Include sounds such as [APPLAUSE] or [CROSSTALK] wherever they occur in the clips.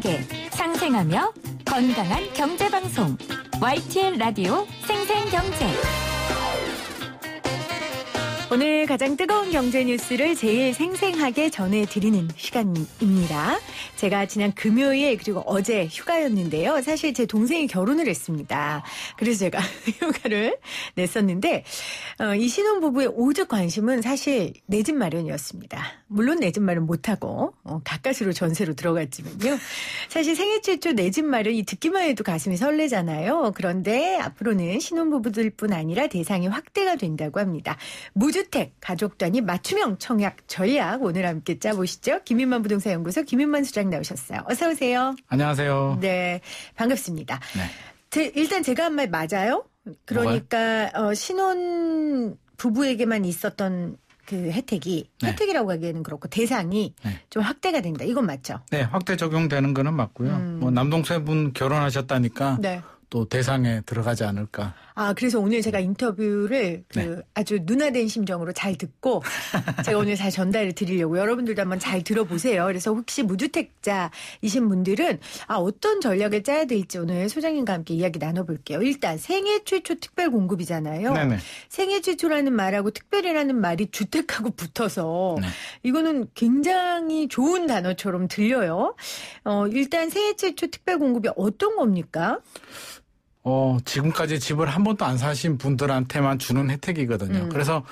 생생하게 상생하며 건강한 경제 방송 YTN 라디오 생생경제. 오늘 가장 뜨거운 경제 뉴스를 제일 생생하게 전해드리는 시간입니다. 제가 지난 금요일 그리고 어제 휴가였는데요. 사실 제 동생이 결혼을 했습니다. 그래서 제가 [LAUGHS] 휴가를 냈었는데 어, 이 신혼부부의 오죽 관심은 사실 내 집 마련이었습니다. 물론 내 집 마련 못하고 어, 가까스로 전세로 들어갔지만요. 사실 생애 최초 내집 마련 이 듣기만 해도 가슴이 설레잖아요. 그런데 앞으로는 신혼부부들뿐 아니라 대상이 확대가 된다고 합니다. 무주 다주택 가족 단위 맞춤형 청약 전략 오늘 함께 짜보시죠. 김인만 부동산 연구소 김인만 수장 나오셨어요. 어서 오세요. 안녕하세요. 네, 반갑습니다. 네. 제, 일단 제가 한 말 맞아요. 그러니까 어, 신혼 부부에게만 있었던 그 혜택이 네. 혜택이라고 하기에는 그렇고 대상이 네. 좀 확대가 된다. 이건 맞죠? 네, 확대 적용되는 거는 맞고요. 음. 뭐 남동생분 결혼하셨다니까 네. 또 대상에 들어가지 않을까. 아, 그래서 오늘 제가 네. 인터뷰를 그 네. 아주 누나된 심정으로 잘 듣고 [LAUGHS] 제가 오늘 잘 전달을 드리려고 여러분들도 한번 잘 들어보세요. 그래서 혹시 무주택자이신 분들은 아, 어떤 전략을 짜야 될지 오늘 소장님과 함께 이야기 나눠볼게요. 일단 생애 최초 특별 공급이잖아요. 네네. 생애 최초라는 말하고 특별이라는 말이 주택하고 붙어서 네. 이거는 굉장히 좋은 단어처럼 들려요. 어, 일단 생애 최초 특별 공급이 어떤 겁니까? 어, 지금까지 집을 한 번도 안 사신 분들한테만 주는 혜택이거든요. 음. 그래서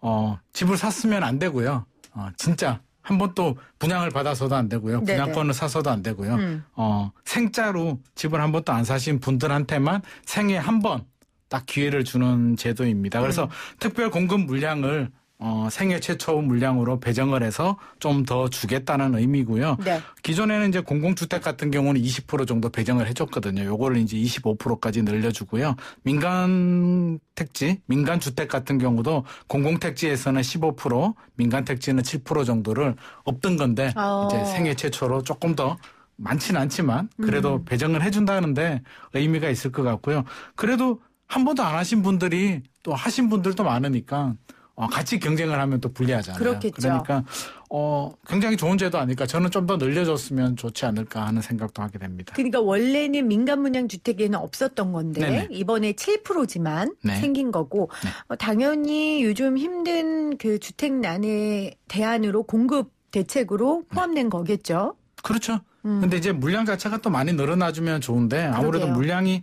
어, 집을 샀으면 안 되고요. 어, 진짜 한 번도 분양을 받아서도 안 되고요. 분양권을 네네. 사서도 안 되고요. 음. 어, 생짜로 집을 한 번도 안 사신 분들한테만 생애 한번 딱 기회를 주는 제도입니다. 그래서 음. 특별 공급 물량을 어, 생애 최초 물량으로 배정을 해서 좀 더 주겠다는 의미고요. 네. 기존에는 이제 공공주택 같은 경우는 20% 정도 배정을 해줬거든요. 요거를 이제 25%까지 늘려주고요. 민간 택지, 민간 주택 같은 경우도 공공 택지에서는 15%, 민간 택지는 7% 정도를 없던 건데 오. 아. 이제 생애 최초로 조금 더 많지는 않지만 그래도 음. 배정을 해준다는데 의미가 있을 것 같고요. 그래도 한 번도 안 하신 분들이 또 하신 분들도 많으니까 어, 같이 경쟁을 하면 또 불리하잖아요. 그렇겠죠. 그러니까 어, 굉장히 좋은 제도 아닐까. 저는 좀 더 늘려줬으면 좋지 않을까 하는 생각도 하게 됩니다. 그러니까 원래는 민간 문양 주택에는 없었던 건데 네네. 이번에 7%지만 네. 생긴 거고 네. 어, 당연히 요즘 힘든 그 주택난에 대안으로 공급 대책으로 포함된 네. 거겠죠. 그렇죠. 음. 근데 이제 물량 자체가 또 많이 늘어나주면 좋은데 아무래도 그러게요. 물량이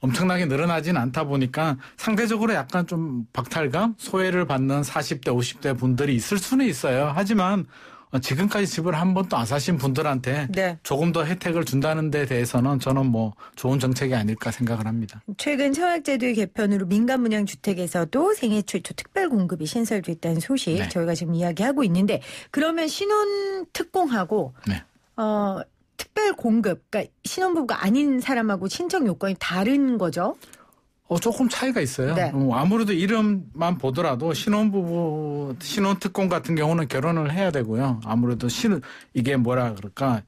엄청나게 늘어나진 않다 보니까 상대적으로 약간 좀 박탈감, 소외를 받는 40대, 50대 분들이 있을 수는 있어요. 하지만 지금까지 집을 한 번도 안 사신 분들한테 네. 조금 더 혜택을 준다는 데 대해서는 저는 뭐 좋은 정책이 아닐까 생각을 합니다. 최근 청약제도의 개편으로 민간 문양 주택에서도 생애 최초 특별 공급이 신설됐다는 소식 네. 저희가 지금 이야기하고 있는데 그러면 신혼 특공하고 네. 어 특별 공급, 그러니까 신혼부부가 아닌 사람하고 신청 요건이 다른 거죠? 어, 조금 차이가 있어요. 네. 어, 아무래도 이름만 보더라도 신혼부부, 신혼특권 같은 경우는 결혼을 해야 되고요. 아무래도 신, 이게 뭐라 그럴까.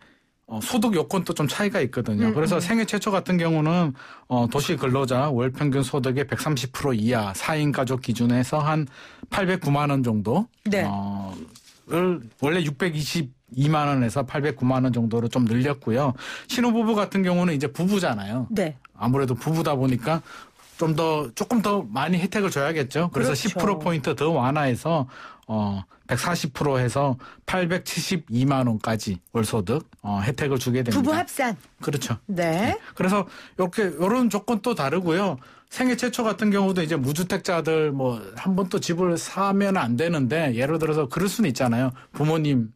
어, 소득 요건도 좀 차이가 있거든요. 음, 그래서 음. 생애 최초 같은 경우는 어, 도시 근로자 월 평균 소득의 130% 이하 4인 가족 기준에서 한 809만 원 정도 네. 어, 를 원래 620 2만 원에서 809만 원 정도로 좀 늘렸고요. 신혼부부 같은 경우는 이제 부부잖아요. 네. 아무래도 부부다 보니까 좀 더 조금 더 많이 혜택을 줘야겠죠. 그래서 그렇죠. 10% 포인트 더 완화해서 어140% 해서 872만 원까지 월소득 어, 혜택을 주게 됩니다. 부부 합산. 그렇죠. 네. 네. 그래서 이렇게 요런 조건 또 다르고요. 생애 최초 같은 경우도 이제 무주택자들 뭐 한 번 또 집을 사면 안 되는데 예를 들어서 그럴 수는 있잖아요. 부모님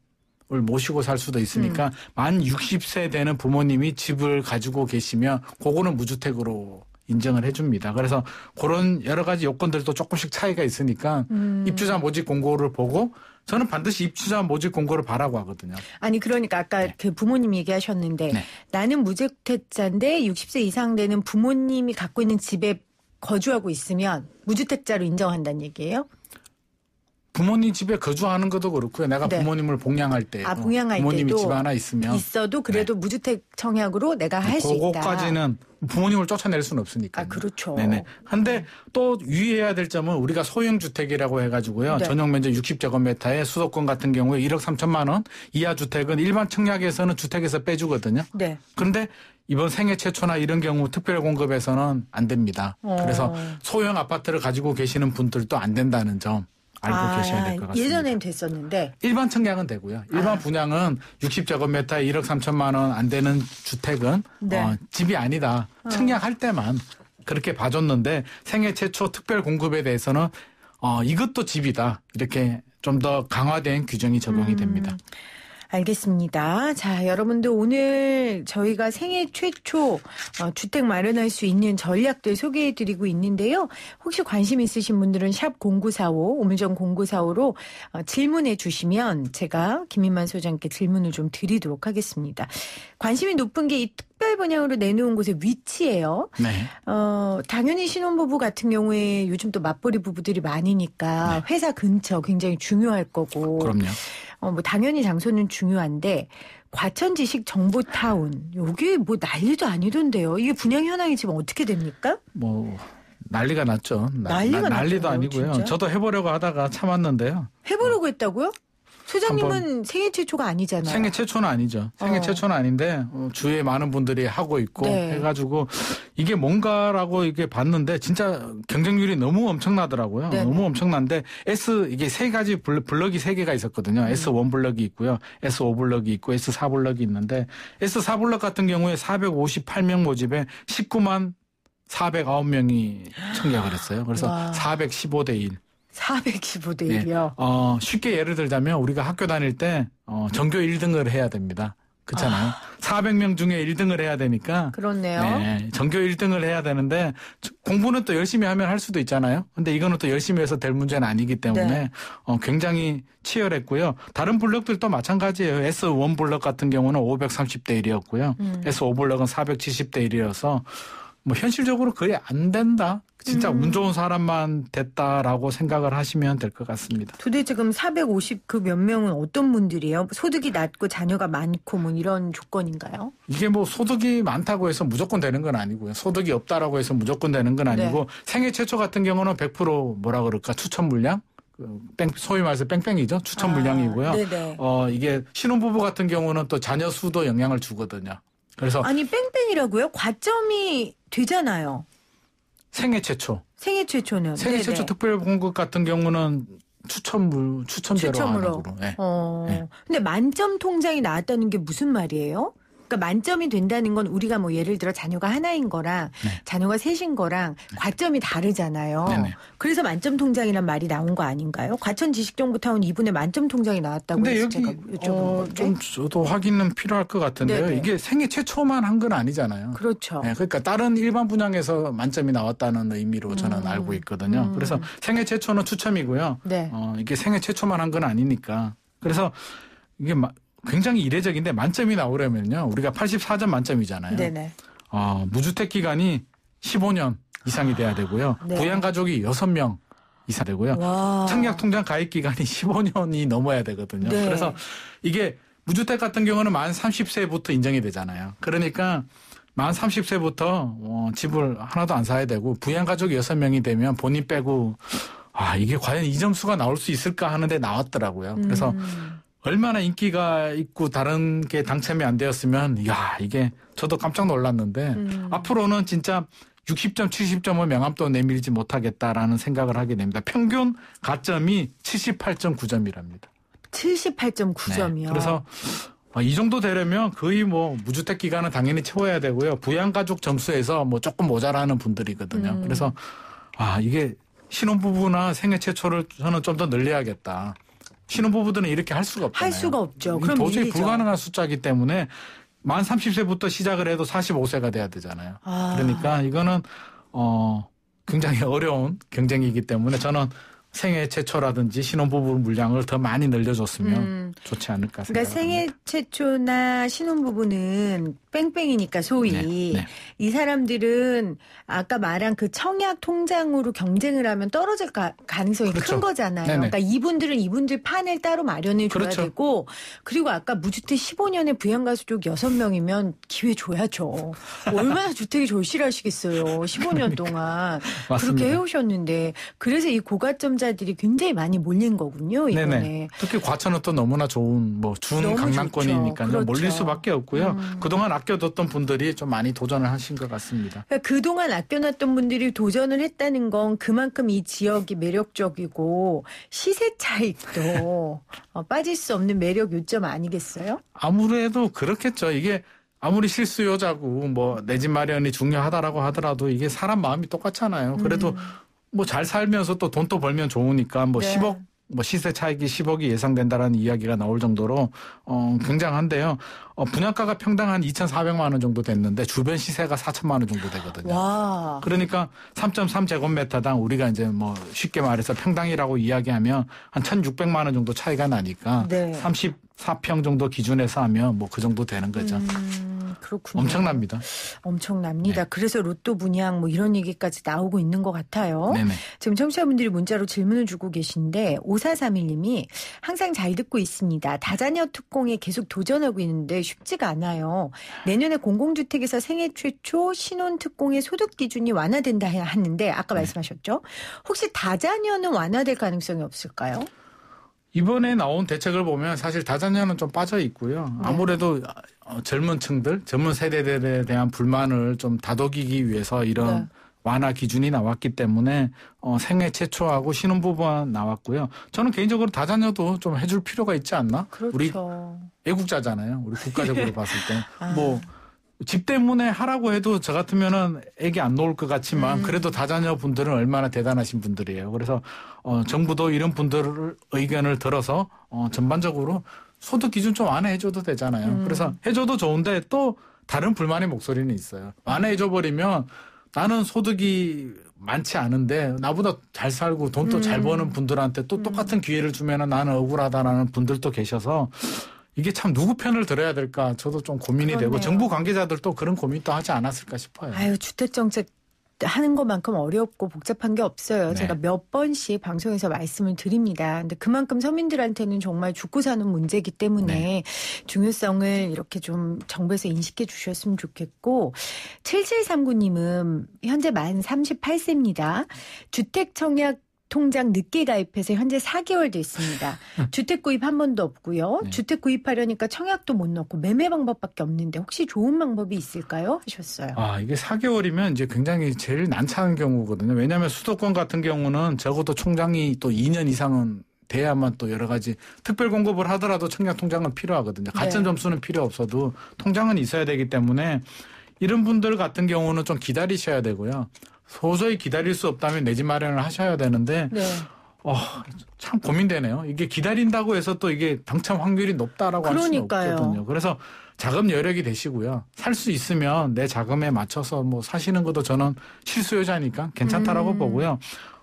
모시고 살 수도 있으니까 음. 만 60세 되는 부모님이 집을 가지고 계시면 그거는 무주택으로 인정을 해줍니다. 그래서 그런 여러 가지 요건들도 조금씩 차이가 있으니까 음. 입주자 모집 공고를 보고 저는 반드시 입주자 모집 공고를 바라고 하거든요. 아니 그러니까 아까 네. 그 부모님 이 얘기하셨는데 네. 나는 무주택자인데 60세 이상 되는 부모님이 갖고 있는 집에 거주하고 있으면 무주택자로 인정한다는 얘기예요? 부모님 집에 거주하는 것도 그렇고요. 내가 네. 부모님을 봉양할 때 아, 봉양할 부모님이 때도 집 하나 있으면 있어도 그래도 네. 무주택 청약으로 내가 할 수 있다. 그거까지는 부모님을 쫓아낼 수는 없으니까. 아, 그렇죠. 네네. 한데 네. 또 유의해야 될 점은 우리가 소형 주택이라고 해가지고요. 네. 전용 면적 60제곱미터에 수도권 같은 경우에 1억 3천만 원 이하 주택은 일반 청약에서는 주택에서 빼주거든요. 네. 그런데 이번 생애 최초나 이런 경우 특별 공급에서는 안 됩니다. 어. 그래서 소형 아파트를 가지고 계시는 분들도 안 된다는 점. 알고 아, 계셔야 될것 예. 같습니다. 예전엔 됐었는데 일반 청약은 되고요. 일반 아. 분양은 60제곱미터에 1억 3천만 원 안 되는 주택은 네. 어, 집이 아니다. 어. 청약할 때만 그렇게 봐줬는데 생애 최초 특별 공급에 대해서는 어, 이것도 집이다 이렇게 좀 더 강화된 규정이 적용이 음. 됩니다. 알겠습니다. 자, 여러분들 오늘 저희가 생애 최초 어, 주택 마련할 수 있는 전략들 소개해 드리고 있는데요. 혹시 관심 있으신 분들은 샵 0945, 오물정 0945로 어, 질문해 주시면 제가 김인만 소장께 질문을 좀 드리도록 하겠습니다. 관심이 높은 게 이 특별 분양으로 내놓은 곳의 위치예요. 네. 어, 당연히 신혼부부 같은 경우에 요즘 또 맞벌이 부부들이 많으니까 네. 회사 근처 굉장히 중요할 거고. 그럼요. 어, 뭐 당연히 장소는 중요한데 과천지식 정보타운 여기 뭐 난리도 아니던데요. 이게 분양 현황이 지금 어떻게 됩니까? 뭐 난리가 났죠. 나, 난리가 나, 난리도 났잖아요, 아니고요. 진짜? 저도 해보려고 하다가 참았는데요. 해보려고 했다고요? 소장님은 생애 최초가 아니잖아요. 생애 최초는 아니죠. 생애 어. 최초는 아닌데 어, 주위에 많은 분들이 하고 있고 네. 해가지고 이게 뭔가라고 이게 봤는데 진짜 경쟁률이 너무 엄청나더라고요. 네. 너무 엄청난데 S 이게 세 가지 블럭, 이세 개가 있었거든요. 음. S1 블럭이 있고요, S5 블럭이 있고 S4 블럭이 있는데 S4 블럭 같은 경우에 458명 모집에 19만 409명이 청약을 했어요. 그래서 415대 1. 425대 1이요. 네. 어, 쉽게 예를 들자면 우리가 학교 다닐 때 어, 전교 1등을 해야 됩니다. 그렇잖아요. 아. 400명 중에 1등을 해야 되니까. 그렇네요. 네, 전교 1등을 해야 되는데 공부는 또 열심히 하면 할 수도 있잖아요. 근데 이거는 또 열심히 해서 될 문제는 아니기 때문에 네. 어, 굉장히 치열했고요. 다른 블록들도 마찬가지예요. S1 블록 같은 경우는 530대 1이었고요. 음. S5 블록은 470대 1이어서 뭐 현실적으로 거의 안 된다. 진짜 음. 운 좋은 사람만 됐다라고 생각을 하시면 될 것 같습니다. 도대체 그럼 450 그 몇 명은 어떤 분들이에요? 소득이 낮고 자녀가 많고 뭐 이런 조건인가요? 이게 뭐 소득이 많다고 해서 무조건 되는 건 아니고요. 소득이 없다라고 해서 무조건 되는 건 아니고 네. 생애 최초 같은 경우는 100% 뭐라 그럴까 추천 물량 그 뺑, 소위 말해서 뺑뺑이죠. 추천 아, 물량이고요. 아, 어, 이게 신혼부부 같은 경우는 또 자녀 수도 영향을 주거든요. 그래서 아니 뺑뺑이라고요? 과점이 되잖아요. 생애 최초. 생애 최초는 생애 네네. 최초 특별 공급 같은 경우는 추첨물 추첨제로 추첨으로. 네. 어. 네. 근데 만점 통장이 나왔다는 게 무슨 말이에요? 그러니까 만점이 된다는 건 우리가 뭐 예를 들어 자녀가 하나인 거랑 네. 자녀가 셋인 거랑 네. 과점이 다르잖아요. 네네. 그래서 만점 통장이란 말이 나온 거 아닌가요? 과천 지식정부터운 이분의 만점 통장이 나왔다고 근데 여기 어, 좀 저도 확인은 필요할 것 같은데요. 네네. 네. 이게 생애 최초만 한 건 아니잖아요. 그렇죠. 네, 그러니까 다른 일반 분양에서 만점이 나왔다는 의미로 저는 음. 알고 있거든요. 음. 그래서 생애 최초는 추첨이고요. 네. 어, 이게 생애 최초만 한 건 아니니까. 그래서 이게 마, 굉장히 이례적인데 만점이 나오려면요. 우리가 84점 만점이잖아요. 네네. 어, 무주택 기간이 15년 이상이 돼야 되고요. 아, 네. 부양 가족이 6명 이상 되고요. 청약 통장 가입 기간이 15년이 넘어야 되거든요. 네. 그래서 이게 무주택 같은 경우는 만 30세부터 인정이 되잖아요. 그러니까 만 30세부터 어, 집을 하나도 안 사야 되고 부양 가족 6명이 되면 본인 빼고 아, 이게 과연 이 점수가 나올 수 있을까 하는데 나왔더라고요. 그래서 음. 얼마나 인기가 있고 다른 게 당첨이 안 되었으면 야 이게 저도 깜짝 놀랐는데 음. 앞으로는 진짜 60점, 7 0점을 명함도 내밀지 못하겠다라는 생각을 하게 됩니다. 평균 가점이 78.9점이랍니다. 78.9점이요. 네. 그래서 어, 이 정도 되려면 거의 뭐 무주택 기간은 당연히 채워야 되고요. 부양가족 점수에서 뭐 조금 모자라는 분들이거든요. 음. 그래서 아 이게 신혼부부나 생애 최초를 저는 좀 더 늘려야겠다. 신혼부부들은 이렇게 할 수가 없잖아요. 할 수가 없죠. 그럼 도저히 일이죠. 불가능한 숫자이기 때문에 만 30세부터 시작을 해도 45세가 돼야 되잖아요. 아. 그러니까 이거는 어 굉장히 [LAUGHS] 어려운 경쟁이기 때문에 저는 생애 최초라든지 신혼부부 물량을 더 많이 늘려줬으면 음. 좋지 않을까 생각합니다. 그러니까 생애 최초나 신혼부부는 뺑뺑이니까 소위 네, 네. 이 사람들은 아까 말한 그 청약 통장으로 경쟁을 하면 떨어질 가, 능성이 그렇죠. 거잖아요. 네네. 네. 그러니까 이분들은 이분들 판을 따로 마련해 줘야 그렇죠. 되고 그리고 아까 무주택 15년에 부양가수족 6명이면 기회 줘야죠. 얼마나 [LAUGHS] 주택이 절실하시겠어요. 15년 동안 맞습니다. 그렇게 해오셨는데 그래서 이 고가점 유권자들이 굉장히 많이 몰린 거군요. 이번에. 네네. 특히 과천은 또 너무나 좋은 뭐 준강남권이니까 그렇죠. 몰릴 수밖에 없고요. 음. 그동안 아껴뒀던 분들이 좀 많이 도전을 하신 것 같습니다. 그러니까 그동안 아껴놨던 분들이 도전을 했다는 건 그만큼 이 지역이 매력적이고 시세 차익도 [LAUGHS] 어, 빠질 수 없는 매력 요점 아니겠어요? 아무래도 그렇겠죠. 이게 아무리 실수요자고 뭐내 집 마련이 중요하다라고 하더라도 이게 사람 마음이 똑같잖아요. 그래도 음. 뭐잘 살면서 또 돈 또 벌면 좋으니까 뭐 네. 10억 뭐 시세 차익이 10억이 예상된다라는 이야기가 나올 정도로 어 굉장한데요. 어 분양가가 평당 한 2,400만 원 정도 됐는데 주변 시세가 4천만 원 정도 되거든요. 와. 그러니까 3.3 제곱미터당 우리가 이제 뭐 쉽게 말해서 평당이라고 이야기하면 한 1,600만 원 정도 차이가 나니까 네. 30 4평 정도 기준에서 하면 뭐 그 정도 되는 거죠. 음, 그렇군요. 엄청납니다. 엄청납니다. 네. 그래서 로또 분양 뭐 이런 얘기까지 나오고 있는 것 같아요. 네네. 지금 청취자분들이 문자로 질문을 주고 계신데 5431님이 항상 잘 듣고 있습니다. 다자녀 특공에 계속 도전하고 있는데 쉽지가 않아요. 내년에 공공주택에서 생애 최초 신혼 특공의 소득 기준이 완화된다 하는데 아까 네. 말씀하셨죠? 혹시 다자녀는 완화될 가능성이 없을까요? 이번에 나온 대책을 보면 사실 다자녀는 좀 빠져 있고요. 네. 아무래도 어, 젊은 층들, 젊은 세대들에 대한 불만을 좀 다독이기 위해서 이런 네. 완화 기준이 나왔기 때문에 어, 생애 최초하고 신혼부부만 나왔고요. 저는 개인적으로 다자녀도 좀 해줄 필요가 있지 않나? 그렇죠. 우리 애국자잖아요. 우리 국가적으로 [LAUGHS] 봤을 때. 아. 뭐집 때문에 하라고 해도 저 같으면은 애기 안 놓을 것 같지만 음. 그래도 다자녀 분들은 얼마나 대단하신 분들이에요. 그래서 어 정부도 이런 분들 의견을 들어서 어 전반적으로 소득 기준 좀 안에 해줘도 되잖아요. 음. 그래서 해줘도 좋은데 또 다른 불만의 목소리는 있어요. 안에 해줘버리면 나는 소득이 많지 않은데 나보다 잘 살고 돈도 음. 잘 버는 음. 분들한테 또 음. 똑같은 기회를 주면 나는 억울하다라는 분들도 계셔서 이게 참 누구 편을 들어야 될까 저도 좀 고민이 그렇네요. 되고 정부 관계자들도 그런 고민도 하지 않았을까 싶어요. 아유 주택 정책 하는 것만큼 어렵고 복잡한 게 없어요. 네. 제가 몇 번씩 방송에서 말씀을 드립니다. 근데 그만큼 서민들한테는 정말 죽고 사는 문제이기 때문에 네. 중요성을 이렇게 좀 정부에서 인식해 주셨으면 좋겠고 7739님은 현재 만 38세입니다. 주택 청약 통장 늦게 가입해서 현재 4개월 됐습니다. 음. 주택 구입 한 번도 없고요. 네. 주택 구입하려니까 청약도 못 넣고 매매 방법밖에 없는데 혹시 좋은 방법이 있을까요? 하셨어요. 아, 이게 4개월이면 이제 굉장히 제일 난처한 경우거든요. 왜냐하면 수도권 같은 경우는 적어도 총장이 또 2년 이상은 돼야만 또 여러 가지 특별 공급을 하더라도 청약 통장은 필요하거든요. 가은 네. 점수는 필요 없어도 통장은 있어야 되기 때문에 이런 분들 같은 경우는 좀 기다리셔야 되고요. 소서히 기다릴 수 없다면 내 집 마련을 하셔야 되는데 네. 어, 참 고민되네요. 이게 기다린다고 해서 또 이게 당첨 확률이 높다라고 그러니까요. 할 수는 없거든요. 그래서 자금 여력이 되시고요. 살 수 있으면 내 자금에 맞춰서 뭐 사시는 것도 저는 실수요자니까 괜찮다라고 음. 보고요.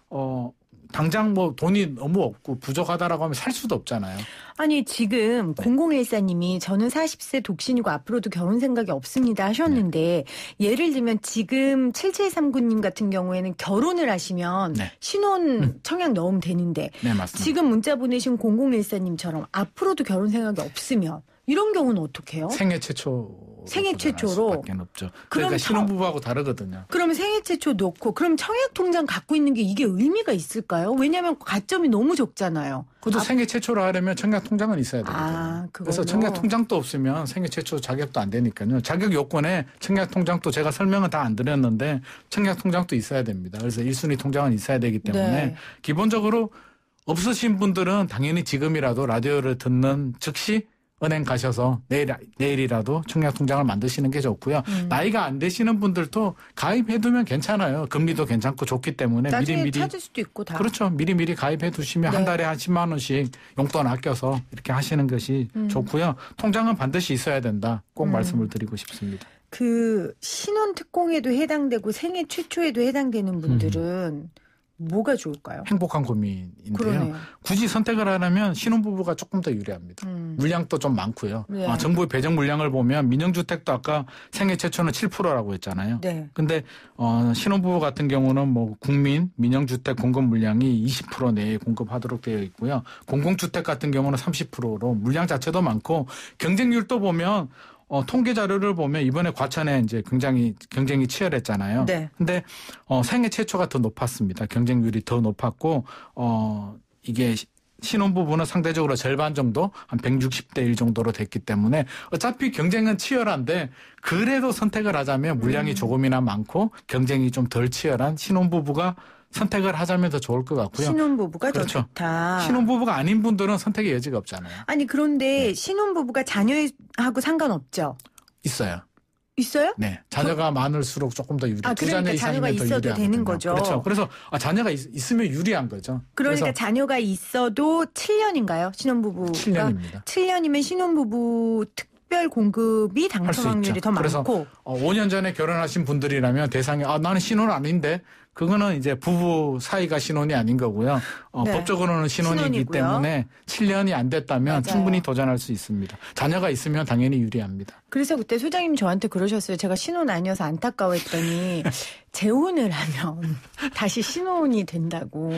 어, 당장 뭐 돈이 너무 없고 부족하다라고 하면 살 수도 없잖아요. 아니 지금 0014님이 저는 40세 독신이고 앞으로도 결혼 생각이 없습니다 하셨는데 네. 예를 들면 지금 7739님 같은 경우에는 결혼을 하시면 네. 신혼 음. 청약 넣으면 되는데 네, 지금 문자 보내신 0014님처럼 앞으로도 결혼 생각이 없으면 이런 경우는 어떻게 해요? 생애 최초 생애 최초로 없죠. 그러니까 신혼부부하고 다르거든요. 그러면 생애 최초 놓고 그럼 청약 통장 갖고 있는 게 이게 의미가 있을까요? 왜냐하면 가점이 너무 적잖아요. 그것도 아, 생애 최초로 하려면 청약 통장은 있어야 아, 되거든요. 아, 그래서 청약 통장도 없으면 생애 최초 자격도 안 되니까요. 자격 요건에 청약 통장도 제가 설명은 다 안 드렸는데 청약 통장도 있어야 됩니다. 그래서 1순위 통장은 있어야 되기 때문에 네. 기본적으로 없으신 분들은 당연히 지금이라도 라디오를 듣는 즉시 은행 가셔서 내일 내일이라도 청약 통장을 만드시는 게 좋고요. 음. 나이가 안 되시는 분들도 가입해 두면 괜찮아요. 금리도 괜찮고 좋기 때문에 미리 미리 찾을 수도 있고 다. 그렇죠. 미리 미리 가입해 두시면 네. 한 달에 한 10만 원씩 용돈 아껴서 이렇게 하시는 것이 음. 좋고요. 통장은 반드시 있어야 된다. 꼭 음. 말씀을 드리고 싶습니다. 그 신혼 특공에도 해당되고 생애 최초에도 해당되는 분들은 음. 뭐가 좋을까요? 행복한 고민인데요. 그러네요. 굳이 선택을 하려면 신혼부부가 조금 더 유리합니다. 음. 물량도 좀 많고요. 네. 아, 정부의 배정 물량을 보면 민영주택도 아까 생애 최초는 7%라고 했잖아요. 네. 근데 어, 신혼부부 같은 경우는 뭐 국민 민영주택 공급 물량이 20% 내에 공급하도록 되어 있고요. 공공주택 같은 경우는 30%로 물량 자체도 많고 경쟁률도 보면 어, 통계 자료를 보면 이번에 과천에 이제 굉장히 경쟁이 치열했잖아요. 네. 근데 어, 생애 최초가 더 높았습니다. 경쟁률이 더 높았고 어 이게 신혼부부는 상대적으로 절반 정도 한 160대 1 정도로 됐기 때문에 어차피 경쟁은 치열한데 그래도 선택을 하자면 물량이 음. 조금이나 많고 경쟁이 좀 덜 치열한 신혼부부가 선택을 하자면 더 좋을 것 같고요. 신혼부부가 그렇죠. 더 좋다. 신혼부부가 아닌 분들은 선택의 여지가 없잖아요. 아니 그런데 네. 신혼부부가 자녀하고 상관없죠? 있어요. 있어요? 네. 자녀가 저... 많을수록 조금 더 유리. 아, 그러니까 자녀 가 있어도 되는 거죠. 그렇죠. 그래서 아, 자녀가 있, 으면 유리한 거죠. 그러니까 자녀가 있어도 7년인가요? 신혼부부. 7년입니다. 7년이면 신혼부부 특별 공급이 당첨 확률이 더 많고. 그래서 어, 5년 전에 결혼하신 분들이라면 대상이 아 나는 신혼 아닌데 그거는 이제 부부 사이가 신혼이 아닌 거고요. 어, 네. 법적으로는 신혼이기 신혼이고요. 때문에 7년이 안 됐다면 맞아요. 충분히 도전할 수 있습니다. 자녀가 있으면 당연히 유리합니다. 그래서 그때 소장님 저한테 그러셨어요. 제가 신혼 아니어서 안타까워했더니 [LAUGHS] 재혼을 하면 다시 신혼이 된다고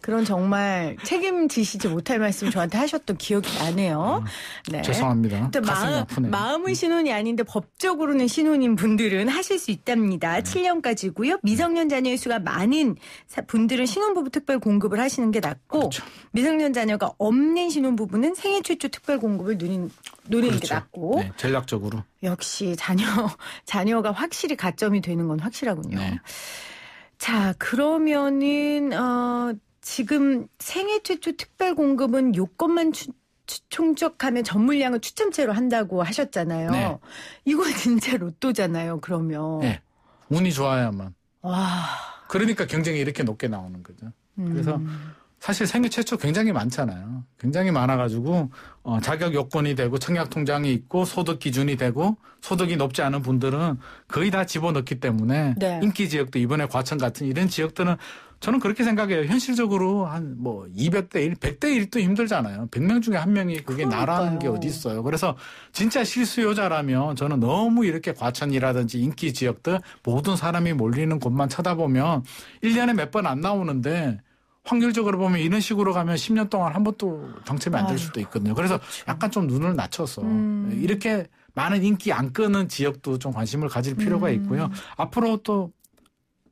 그런 정말 책임지시지 못할 말씀 저한테 하셨던 기억이 나네요. 음, 네. 죄송합니다. 마음, 아프네요. 마음은 음. 신혼이 아닌데 법적으로는 신혼인 분들은 하실 수 있답니다. 7년까지고요. 음. 미성년자녀의 수 수가 많은 분들은 신혼부부 특별 공급을 하시는 게 낫고 그렇죠. 미성년 자녀가 없는 신혼부부는 생애 최초 특별 공급을 누린 노리는 그렇죠. 게 낫고 네, 전략적으로 역시 자녀 [LAUGHS] 자녀가 확실히 가점이 되는 건 확실하군요. 네. 자 그러면은 어, 지금 생애 최초 특별 공급은 요건만 추, 총적하면 전물량을 추첨제로 한다고 하셨잖아요. 네. 이건 [LAUGHS] 진짜 로또잖아요. 그러면. 네. 운이 좋아야만. 와. 그러니까 경쟁이 이렇게 높게 나오는 거죠. 음. 그래서 음. 사실 생애 최초 굉장히 많잖아요. 굉장히 많아가지고 어, 자격 요건이 되고 청약 통장이 있고 소득 기준이 되고 소득이 높지 않은 분들은 거의 다 집어넣기 때문에 네. 인기 지역도 이번에 과천 같은 이런 지역들은 저는 그렇게 생각해요. 현실적으로 한 뭐 200대 1, 100대 1도 힘들잖아요. 100명 중에 한 명이 그게 그러니까요. 나라는 게 어디 있어요. 그래서 진짜 실수요자라면 저는 너무 이렇게 과천이라든지 인기 지역들 모든 사람이 몰리는 곳만 쳐다보면 1년에 몇 번 안 나오는데 확률적으로 보면 이런 식으로 가면 10년 동안 한 번도 당첨이 안 될 수도 있거든요. 그래서 그렇죠. 약간 좀 눈을 낮춰서 음. 이렇게 많은 인기 안 끄는 지역도 좀 관심을 가질 필요가 음. 있고요. 앞으로 또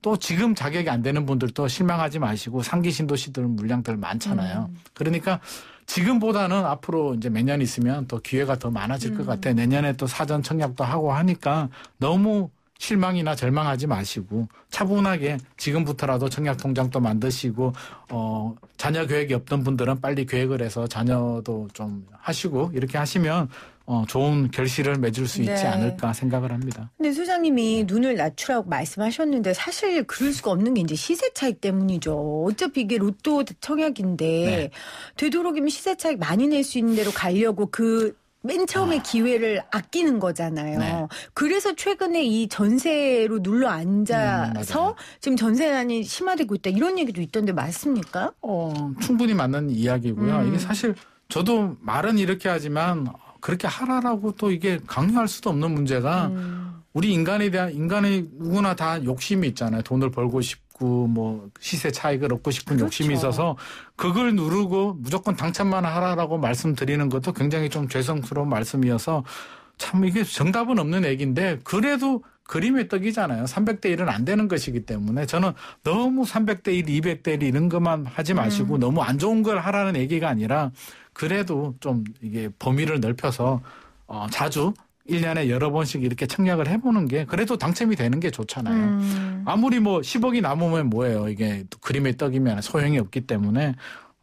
또 지금 자격이 안 되는 분들도 실망하지 마시고 상기 신도시들은 물량들 많잖아요. 음. 그러니까 지금보다는 앞으로 이제 매년 있으면 또 기회가 더 많아질 음. 것 같아. 내년에 또 사전 청약도 하고 하니까 너무 실망이나 절망하지 마시고 차분하게 지금부터라도 청약통장도 만드시고 어 자녀 계획이 없던 분들은 빨리 계획을 해서 자녀도 좀 하시고 이렇게 하시면 어 좋은 결실을 맺을 수 있지 네. 않을까 생각을 합니다. 근데 소장님이 네. 눈을 낮추라고 말씀하셨는데 사실 그럴 수가 없는 게 이제 시세 차익 때문이죠. 어차피 이게 로또 청약인데 네. 되도록이면 시세 차익 많이 낼 수 있는 대로 가려고 그맨 처음에 아. 기회를 아끼는 거잖아요. 네. 그래서 최근에 이 전세로 눌러 앉아서 음, 지금 전세난이 심화되고 있다 이런 얘기도 있던데 맞습니까? 어, 충분히 맞는 이야기고요. 음. 이게 사실 저도 말은 이렇게 하지만 그렇게 하라라고 또 이게 강요할 수도 없는 문제가 음. 우리 인간에 대한 인간이 누구나 다 욕심이 있잖아요. 돈을 벌고 싶고 싶고 뭐 시세 차익을 얻고 싶은 그렇죠. 욕심이 있어서 그걸 누르고 무조건 당첨만 하라라고 말씀드리는 것도 굉장히 좀 죄송스러운 말씀이어서 참 이게 정답은 없는 얘기인데 그래도 그림의 떡이잖아요. 300대 1은 안 되는 것이기 때문에 저는 너무 300대 1, 200대 1 이런 것만 하지 음. 마시고 음. 너무 안 좋은 걸 하라는 얘기가 아니라 그래도 좀 이게 범위를 넓혀서 어, 자주 1년에 여러 번씩 이렇게 청약을 해보는 게 그래도 당첨이 되는 게 좋잖아요. 음. 아무리 뭐 10억이 남으면 뭐예요. 이게 그림의 떡이면 소용이 없기 때문에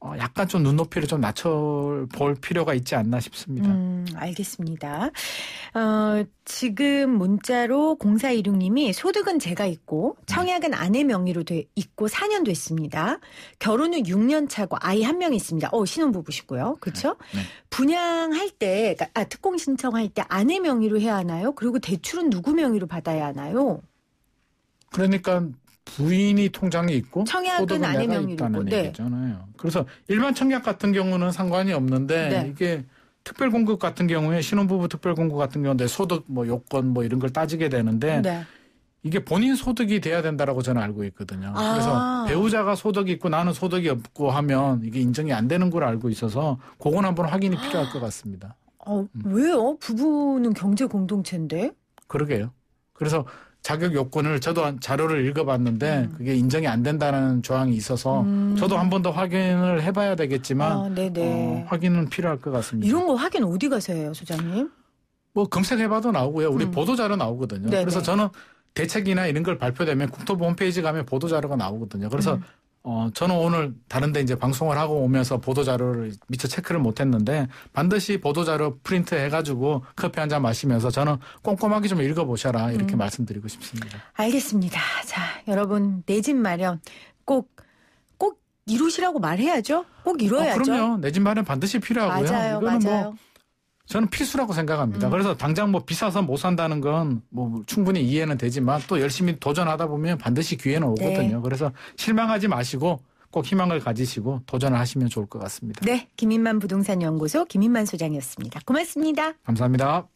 어, 약간 좀 눈높이를 좀 낮춰 볼 필요가 있지 않나 싶습니다. 음, 알겠습니다. 어, 지금 문자로 0416님이 소득은 제가 있고 청약은 아내 명의로 돼 있고 4년 됐습니다. 결혼 후 6년 차고 아이 한 명 있습니다. 어, 신혼부부시고요. 그렇죠? 네. 네. 분양할 때 그러니까, 아, 특공 신청할 때 아내 명의로 해야 하나요? 그리고 대출은 누구 명의로 받아야 하나요? 그러니까 부인이 통장에 있고 청약은 아내 명의로 네. 얘기잖아요. 그래서 일반 청약 같은 경우는 상관이 없는데 네. 이게 특별 공급 같은 경우에 신혼부부 특별 공급 같은 경우는 내 소득 뭐 요건 뭐 이런 걸 따지게 되는데 네. 이게 본인 소득이 돼야 된다라고 저는 알고 있거든요. 아. 그래서 배우자가 소득이 있고 나는 소득이 없고 하면 이게 인정이 안 되는 걸 알고 있어서 그건 한번 확인이 필요할 것 같습니다. 어, 왜요? 부부는 경제 공동체인데? 그러게요. 그래서 자격 요건을 저도 자료를 읽어봤는데 음. 그게 인정이 안 된다는 조항이 있어서 음. 저도 한 번 더 확인을 해봐야 되겠지만 아, 어, 확인은 필요할 것 같습니다. 이런 거 확인 어디 가세요 소장님? 뭐 검색해봐도 나오고요. 우리 음. 보도 자료 나오거든요. 네네. 그래서 저는 대책이나 이런 걸 발표되면 국토부 홈페이지 가면 보도 자료가 나오거든요. 그래서 음. 어, 저는 오늘 다른데 이제 방송을 하고 오면서 보도자료를 미처 체크를 못했는데 반드시 보도자료 프린트 해가지고 커피 한 잔 마시면서 저는 꼼꼼하게 좀 읽어보셔라 이렇게 음. 말씀드리고 싶습니다. 알겠습니다. 자, 여러분 내 집 마련 꼭 꼭 이루시라고 말해야죠. 꼭 이루어야죠. 어, 그럼요. 내 집 마련 반드시 필요하고요. 맞아요, 이거는 뭐 맞아요. 뭐 저는 필수라고 생각합니다. 음. 그래서 당장 뭐 비싸서 못 산다는 건 뭐 충분히 이해는 되지만 또 열심히 도전하다 보면 반드시 기회는 오거든요. 네. 그래서 실망하지 마시고 꼭 희망을 가지시고 도전을 하시면 좋을 것 같습니다. 네. 김인만 부동산 연구소 김인만 소장이었습니다. 고맙습니다. 감사합니다.